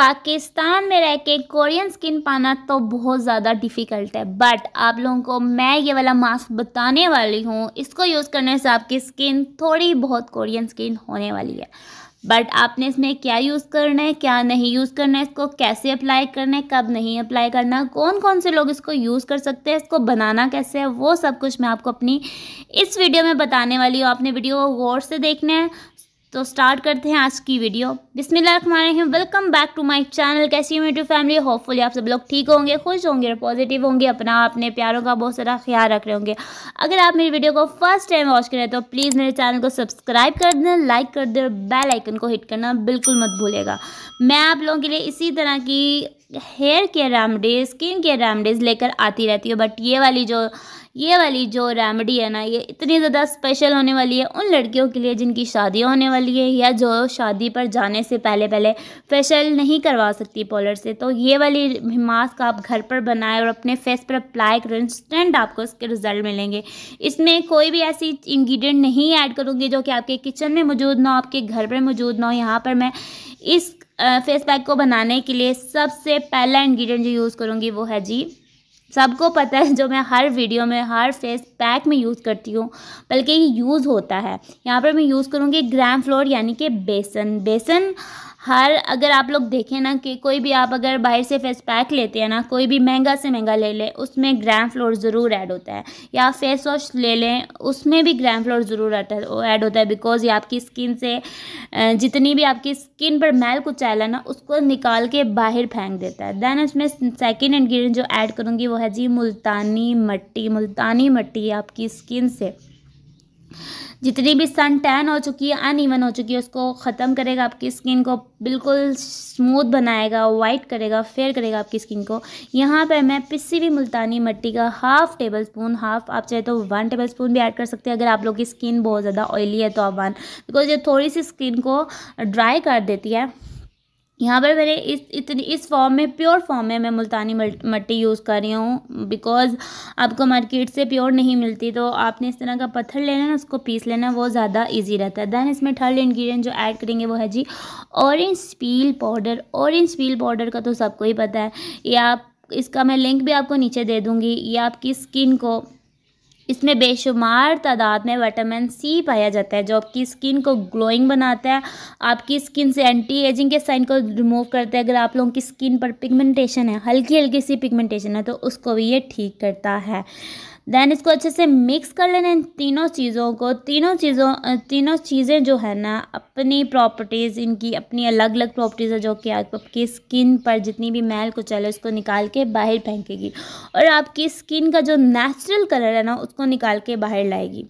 पाकिस्तान में रह के कोरियन स्किन पाना तो बहुत ज़्यादा डिफ़िकल्ट है बट आप लोगों को मैं ये वाला मास्क बताने वाली हूँ इसको यूज़ करने से आपकी स्किन थोड़ी बहुत कोरियन स्किन होने वाली है बट आपने इसमें क्या यूज़ करना है क्या नहीं यूज़ करना है इसको कैसे अप्लाई करना है कब नहीं अप्लाई करना कौन कौन से लोग इसको यूज़ कर सकते हैं इसको बनाना कैसे है वो सब कुछ मैं आपको अपनी इस वीडियो में बताने वाली हूँ आपने वीडियो को गौर से देखना है तो स्टार्ट करते हैं आज की वीडियो बिस्मिल्लाहिर्रहमानिर्रहीम welcome back to my channel कैसी हूँ यूट्यूब फैमिली होपफुली आप सब लोग ठीक होंगे खुश होंगे और पॉजिटिव होंगे अपना अपने प्यारों का बहुत सारा ख्याल रख रहे होंगे अगर आप मेरी वीडियो को फर्स्ट टाइम वॉच करें तो प्लीज़ मेरे चैनल को सब्सक्राइब कर दें लाइक कर दें और बेलाइकन को हिट करना बिल्कुल मत भूलेगा मैं आप लोगों के लिए इसी तरह की hair care remedy skin care remedies लेकर आती रहती है बट ये वाली जो ये वाली जो रेमडी है ना ये इतनी ज़्यादा स्पेशल होने वाली है उन लड़कियों के लिए जिनकी शादी होने वाली है या जो शादी पर जाने से पहले पहले फेशियल नहीं करवा सकती पॉलर से तो ये वाली मास्क आप घर पर बनाएं और अपने फेस पर अप्लाई करें इंस्टेंट आपको इसके रिजल्ट मिलेंगे इसमें कोई भी ऐसी इन्ग्रीडियंट नहीं ऐड करूँगी जो कि आपके किचन में मौजूद ना हो आपके घर पर मौजूद ना हो यहाँ पर मैं इस फेस पैक को बनाने के लिए सबसे पहला इंग्रेडिएंट जो यूज़ करूँगी वो है जी सबको पता है जो मैं हर वीडियो में हर फेस पैक में यूज़ करती हूँ बल्कि ये यूज़ होता है यहाँ पर मैं यूज़ करूँगी ग्राम फ्लोर यानी कि बेसन बेसन हर अगर आप लोग देखें ना कि कोई भी आप अगर बाहर से फेस पैक लेते हैं ना कोई भी महंगा से महंगा ले लें उसमें ग्राम फ्लोर ज़रूर ऐड होता है या फेस वॉश ले लें उसमें भी ग्राम फ्लोर ज़रूर ऐड होता है बिकॉज ये आपकी स्किन से जितनी भी आपकी स्किन पर मैल आया ना उसको निकाल के बाहर फेंक देता है देन इसमें सेकेंड इन्ग्रीडियंट जो ऐड करूँगी वो है जी मुल्तानी मट्टी मुल्तानी मट्टी आपकी स्किन से जितनी भी सन टैन हो चुकी है अनइवन हो चुकी है उसको ख़त्म करेगा आपकी स्किन को बिल्कुल स्मूथ बनाएगा वाइट करेगा फेयर करेगा आपकी स्किन को यहाँ पर मैं पिसी भी मुल्तानी मिट्टी का हाफ़ टेबल स्पून हाफ आप चाहे तो वन टेबल स्पून भी ऐड कर सकते हैं अगर आप लोग की स्किन बहुत ज़्यादा ऑयली है तो आप वन बिकॉज ये थोड़ी सी स्किन को ड्राई कर देती है यहाँ पर मैंने इस इतनी इस फॉर्म में प्योर फॉर्म में मैं मुल्तानी मट्टी यूज़ कर रही हूँ बिकॉज़ आपको मार्केट से प्योर नहीं मिलती तो आपने इस तरह का पत्थर लेना है उसको पीस लेना वो ज़्यादा इजी रहता है दैन इसमें थर्ड इंग्रेडिएंट जो ऐड करेंगे वो है जी orange peel powder orange peel powder का तो सबको ही पता है या आप इसका मैं लिंक भी आपको नीचे दे दूँगी या आपकी स्किन को इसमें बेशुमार तादाद में विटामिन सी पाया जाता है जो आपकी स्किन को ग्लोइंग बनाता है आपकी स्किन से एंटी एजिंग के साइन को रिमूव करता है अगर आप लोगों की स्किन पर पिगमेंटेशन है हल्की हल्की सी पिगमेंटेशन है तो उसको भी ये ठीक करता है देन इसको अच्छे से मिक्स कर लेना इन तीनों चीज़ों को तीनों चीज़ों तीनों चीज़ें जो है ना अपनी प्रॉपर्टीज़ इनकी अपनी अलग अलग प्रॉपर्टीज़ है जो कि आपकी स्किन पर जितनी भी मैल को चले उसको निकाल के बाहर फेंकेगी और आपकी स्किन का जो नेचुरल कलर है ना उसको निकाल के बाहर लाएगी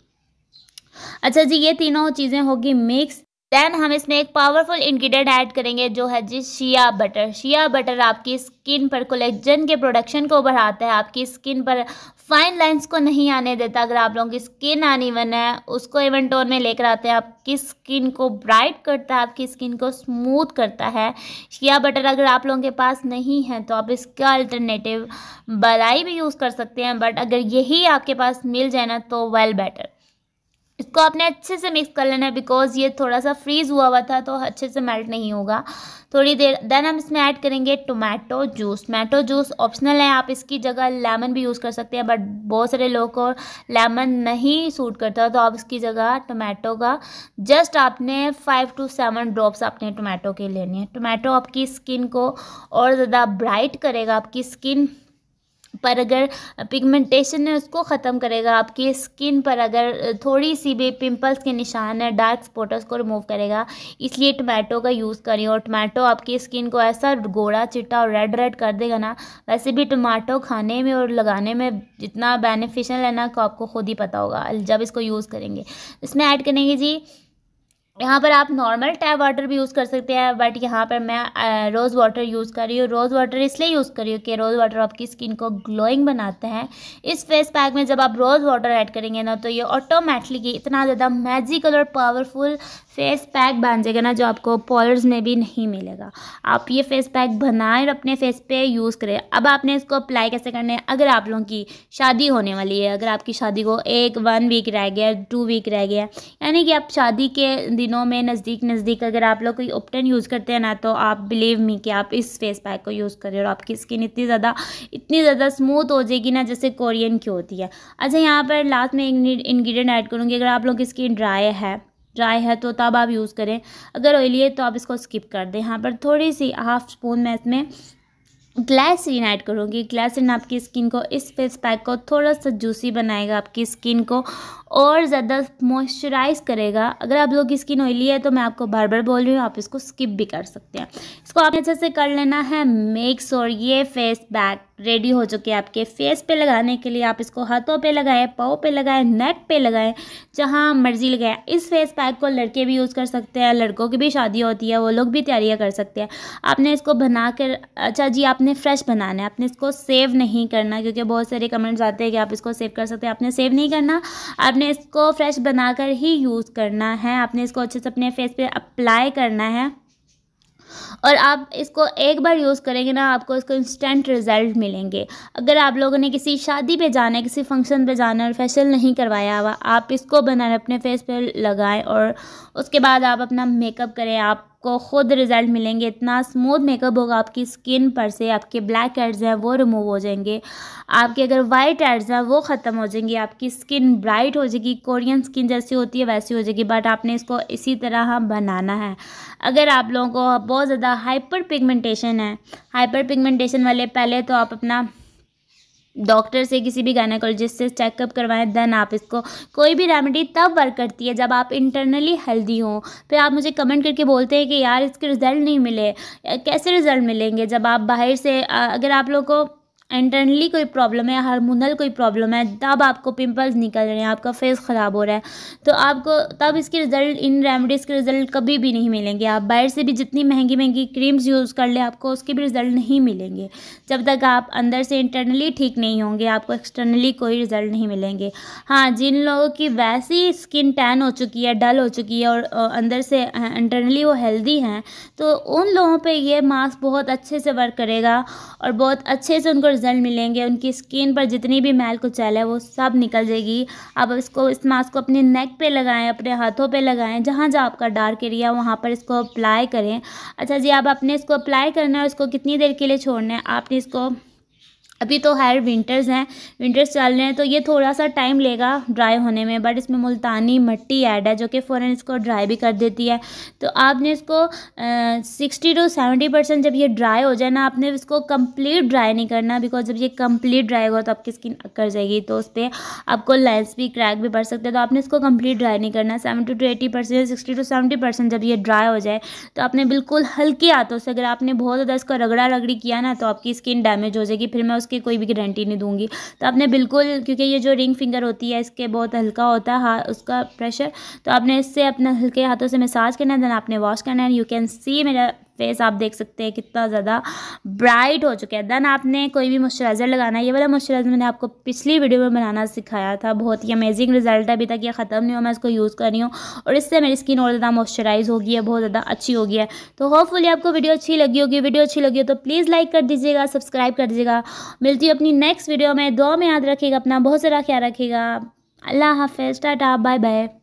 अच्छा जी ये तीनों चीज़ें होगी मिक्स देन हम इसमें एक पावरफुल इंग्रेडिएंट ऐड करेंगे जो है जी शिया बटर शिया बटर आपकी स्किन पर कोलेजन के प्रोडक्शन को बढ़ाता है आपकी स्किन पर फाइन लाइंस को नहीं आने देता अगर आप लोगों की स्किन आनी वन है उसको इवन टोन में लेकर आते हैं आपकी स्किन को ब्राइट करता है आपकी स्किन को स्मूथ करता है शिया बटर अगर आप लोगों के पास नहीं है तो आप इसका अल्टरनेटिव बलाई भी यूज़ कर सकते हैं बट अगर यही आपके पास मिल जाए ना तो वेल बेटर इसको आपने अच्छे से मिक्स कर लेना है बिकॉज ये थोड़ा सा फ्रीज़ हुआ हुआ था तो अच्छे से मेल्ट नहीं होगा थोड़ी देर देन हम इसमें ऐड करेंगे tomato juice tomato juice optional है आप इसकी जगह लेमन भी यूज़ कर सकते हैं बट बहुत सारे लोगों को लेमन नहीं सूट करता तो आप इसकी जगह टोमेटो का जस्ट आपने फाइव टू सेवन ड्रॉप्स आपने टोमेटो के लेने हैं टोमेटो आपकी स्किन को और ज़्यादा ब्राइट करेगा आपकी स्किन पर अगर पिगमेंटेशन है उसको ख़त्म करेगा आपकी स्किन पर अगर थोड़ी सी भी पिंपल्स के निशान है डार्क स्पॉट को उसको रिमूव करेगा इसलिए टमाटो का यूज़ करें और टमाटो आपकी स्किन को ऐसा गोरा चिट्टा और रेड रेड कर देगा ना वैसे भी टमाटो खाने में और लगाने में जितना बेनिफिशियल है ना आपको खुद ही पता होगा जब इसको यूज़ करेंगे इसमें ऐड करेंगे जी यहाँ पर आप नॉर्मल टैप वाटर भी यूज़ कर सकते हैं बट यहाँ पर मैं रोज़ वाटर यूज़ कर रही हूँ रोज़ वाटर इसलिए यूज़ कर रही हूँ कि रोज़ वाटर आपकी स्किन को ग्लोइंग बनाते हैं इस फेस पैक में जब आप रोज़ वाटर ऐड करेंगे ना तो ये ऑटोमेटिकली इतना ज़्यादा मैजिकल और पावरफुल फेस पैक बन जाएगा ना जो आपको पॉलर्स में भी नहीं मिलेगा आप ये फेस पैक बनाएं और अपने फेस पे यूज़ करें अब आपने इसको अप्लाई कैसे करना है अगर आप लोगों की शादी होने वाली है अगर आपकी शादी को एक वन वीक रह गया टू वीक रह गया यानी कि आप शादी के दिनों में नज़दीक नज़दीक अगर आप लोग कोई ऑप्टन यूज़ करते हैं ना तो आप बिलीव मी कि आप इस फेस पैक को यूज़ करें और आपकी स्किन इतनी ज़्यादा इतनी ज़्यादा स्मूथ हो जाएगी ना जैसे कोरियन की होती है अच्छा यहाँ पर लास्ट में इन्ग्रीडियंट ऐड करूँगी अगर आप लोगों की स्किन ड्राई है ड्राई है तो तब आप यूज़ करें अगर ऑयली है तो आप इसको स्किप कर दें यहाँ पर थोड़ी सी हाफ स्पून मैं इसमें ग्लाइसरीन ऐड करूँगी ग्लाइसरीन आपकी स्किन को इस फेस पैक को थोड़ा सा जूसी बनाएगा आपकी स्किन को और ज़्यादा मॉइस्चराइज करेगा अगर आप लोग की स्किन ऑयली है तो मैं आपको बार बार बोल रही हूँ आप इसको स्किप भी कर सकते हैं इसको आपने अच्छे से कर लेना है मेक्स और ये फेस बैक रेडी हो चुके हैं आपके फेस पे लगाने के लिए आप इसको हाथों पे लगाएं पाओ पे लगाएं नेक पे लगाएं जहाँ मर्जी लगाएं इस फेस पैक को लड़के भी यूज़ कर सकते हैं लड़कों की भी शादी होती है वो लोग भी तैयारियाँ कर सकते हैं आपने इसको बना कर अच्छा जी आपने फ्रेश बनाना है आपने इसको सेव नहीं करना क्योंकि बहुत सारे कमेंट्स आते हैं कि आप इसको सेव कर सकते हैं आपने सेव नहीं करना आपने आपने इसको फ्रेश बनाकर ही यूज़ करना है आपने इसको अच्छे से अपने फेस पे अप्लाई करना है और आप इसको एक बार यूज़ करेंगे ना आपको इसको इंस्टेंट रिजल्ट मिलेंगे अगर आप लोगों ने किसी शादी पे जाना है किसी फंक्शन पे जाना है और फेशियल नहीं करवाया हुआ आप इसको बनाकर अपने फेस पे लगाएं और उसके बाद आप अपना मेकअप करें आप आपको खुद रिज़ल्ट मिलेंगे इतना स्मूथ मेकअप होगा आपकी स्किन पर से आपके ब्लैक एड्स हैं वो रिमूव हो जाएंगे आपके अगर वाइट एड्स हैं वो ख़त्म हो जाएंगे आपकी स्किन ब्राइट हो जाएगी कोरियन स्किन जैसी होती है वैसी हो जाएगी बट आपने इसको इसी तरह हाँ बनाना है अगर आप लोगों को बहुत ज़्यादा हाइपर पिगमेंटेशन है हाइपर पिगमेंटेशन वाले पहले तो आप अपना डॉक्टर से किसी भी गायनाकोलॉजिस्ट से चेकअप करवाएं देन आप इसको कोई भी रेमेडी तब वर्क करती है जब आप इंटरनली हेल्दी हो फिर आप मुझे कमेंट करके बोलते हैं कि यार इसके रिज़ल्ट नहीं मिले कैसे रिज़ल्ट मिलेंगे जब आप बाहर से अगर आप लोग को इंटरनली कोई प्रॉब्लम है हार्मोनल कोई प्रॉब्लम है तब आपको पिंपल्स निकल रहे हैं आपका फेस ख़राब हो रहा है तो आपको तब इसके रिज़ल्ट इन रेमडीज़ के रिज़ल्ट कभी भी नहीं मिलेंगे आप बाहर से भी जितनी महंगी महंगी क्रीम्स यूज़ कर लें आपको उसके भी रिज़ल्ट नहीं मिलेंगे जब तक आप अंदर से इंटरनली ठीक नहीं होंगे आपको एक्सटर्नली कोई रिज़ल्ट नहीं मिलेंगे हाँ जिन लोगों की वैसी स्किन टैन हो चुकी है डल हो चुकी है और अंदर से इंटरनली वो हेल्दी हैं तो उन लोगों पर यह मास्क बहुत अच्छे से वर्क करेगा और बहुत अच्छे से उनको रिजल्ट मिलेंगे उनकी स्किन पर जितनी भी मैल कुचैल है वो सब निकल जाएगी अब इसको इस मास्क को अपने नेक पे लगाएं अपने हाथों पे लगाएं जहाँ जहाँ आपका डार्क एरिया वहाँ पर इसको अप्लाई करें अच्छा जी अब आपने इसको अप्लाई करना है और इसको कितनी देर के लिए छोड़ना है आपने इसको अभी तो खैर विंटर्स हैं विंटर्स चल रहे हैं तो ये थोड़ा सा टाइम लेगा ड्राई होने में बट इसमें मुल्तानी मट्टी ऐड है जो कि फ़ौर इसको ड्राई भी कर देती है तो आपने इसको सिक्सटी टू सेवेंटी परसेंट जब ये ड्राई हो जाए ना आपने इसको कंप्लीट ड्राई नहीं करना बिकॉज जब ये कंप्लीट ड्राई होगा तो आपकी स्किन कर जाएगी तो उस पर आपको लेंस भी क्रैक भी पड़ सकते हैं तो आपने इसको कम्प्लीट ड्राई नहीं करना seventy to eighty percent sixty to seventy percent जब ये ड्राई हो जाए तो आपने बिल्कुल हल्के हाथों से अगर आपने बहुत ज़्यादा इसको रगड़ा रगड़ी किया ना तो आपकी स्किन डैमेज हो जाएगी फिर मैं उस उसकी कोई भी गारंटी नहीं दूंगी तो आपने बिल्कुल क्योंकि ये जो रिंग फिंगर होती है इसके बहुत हल्का होता है हाथ उसका प्रेशर तो आपने इससे अपने हल्के हाथों से मसाज करना है देन आपने वॉश करना है यू कैन सी मेरा फेस आप देख सकते हैं कितना ज़्यादा ब्राइट हो चुका है देन आपने कोई भी मॉइस्चराइज़र लगाना ये वाला मॉइस्चराइज़र मैंने आपको पिछली वीडियो में बनाना सिखाया था बहुत ही अमेजिंग रिजल्ट है अभी तक ये ख़त्म नहीं हो मैं इसको यूज़ कर रही हूँ और इससे मेरी स्किन और ज़्यादा मॉइस्चराइज़ होगी है बहुत ज़्यादा अच्छी होगी है तो होपफुली आपको वीडियो अच्छी लगी होगी वीडियो अच्छी लगी हो तो प्लीज़ लाइक कर दीजिएगा सब्सक्राइब कर दीजिएगा मिलती हूँ अपनी नेक्स्ट वीडियो में दो में याद रखिएगा अपना बहुत सारा ख्याल रखिएगा अल्लाह हाफिज़ टाटा बाय बाय